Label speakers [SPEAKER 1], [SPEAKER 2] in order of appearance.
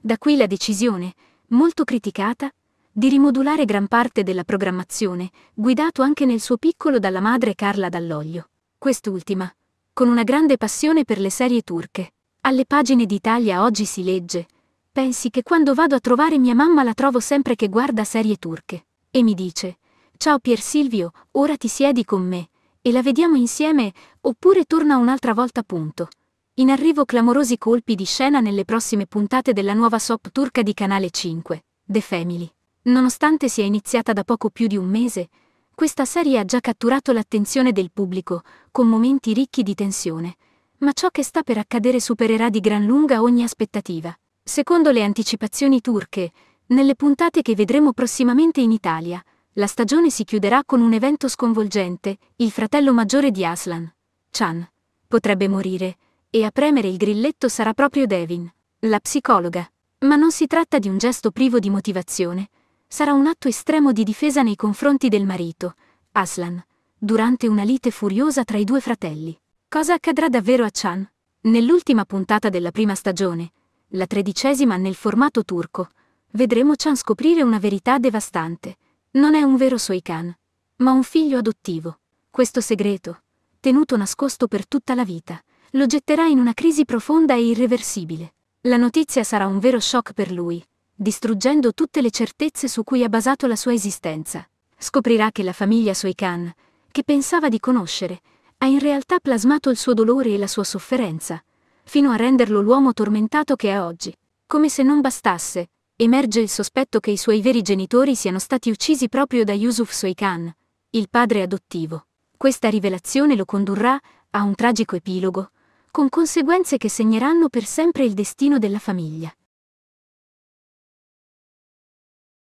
[SPEAKER 1] Da qui la decisione, molto criticata, di rimodulare gran parte della programmazione, guidato anche nel suo piccolo dalla madre Carla Dall'Oglio. Quest'ultima, con una grande passione per le serie turche. Alle pagine d'Italia oggi si legge, pensi che quando vado a trovare mia mamma la trovo sempre che guarda serie turche. E mi dice, ciao Pier Silvio, ora ti siedi con me, e la vediamo insieme, oppure torna un'altra volta punto. In arrivo clamorosi colpi di scena nelle prossime puntate della nuova soap turca di Canale 5, The Family. Nonostante sia iniziata da poco più di un mese, questa serie ha già catturato l'attenzione del pubblico, con momenti ricchi di tensione, ma ciò che sta per accadere supererà di gran lunga ogni aspettativa. Secondo le anticipazioni turche, nelle puntate che vedremo prossimamente in Italia, la stagione si chiuderà con un evento sconvolgente, il fratello maggiore di Aslan, Chan, potrebbe morire, e a premere il grilletto sarà proprio Devin, la psicologa. Ma non si tratta di un gesto privo di motivazione, sarà un atto estremo di difesa nei confronti del marito, Aslan, durante una lite furiosa tra i due fratelli. Cosa accadrà davvero a Chan? Nell'ultima puntata della prima stagione, la tredicesima nel formato turco, vedremo Chan scoprire una verità devastante. Non è un vero Soikan, ma un figlio adottivo. Questo segreto, tenuto nascosto per tutta la vita, lo getterà in una crisi profonda e irreversibile. La notizia sarà un vero shock per lui, distruggendo tutte le certezze su cui ha basato la sua esistenza. Scoprirà che la famiglia Soikan, che pensava di conoscere, ha in realtà plasmato il suo dolore e la sua sofferenza, fino a renderlo l'uomo tormentato che è oggi. Come se non bastasse, emerge il sospetto che i suoi veri genitori siano stati uccisi proprio da Yusuf Soikan, il padre adottivo. Questa rivelazione lo condurrà a un tragico epilogo, con conseguenze che segneranno per sempre il destino della famiglia.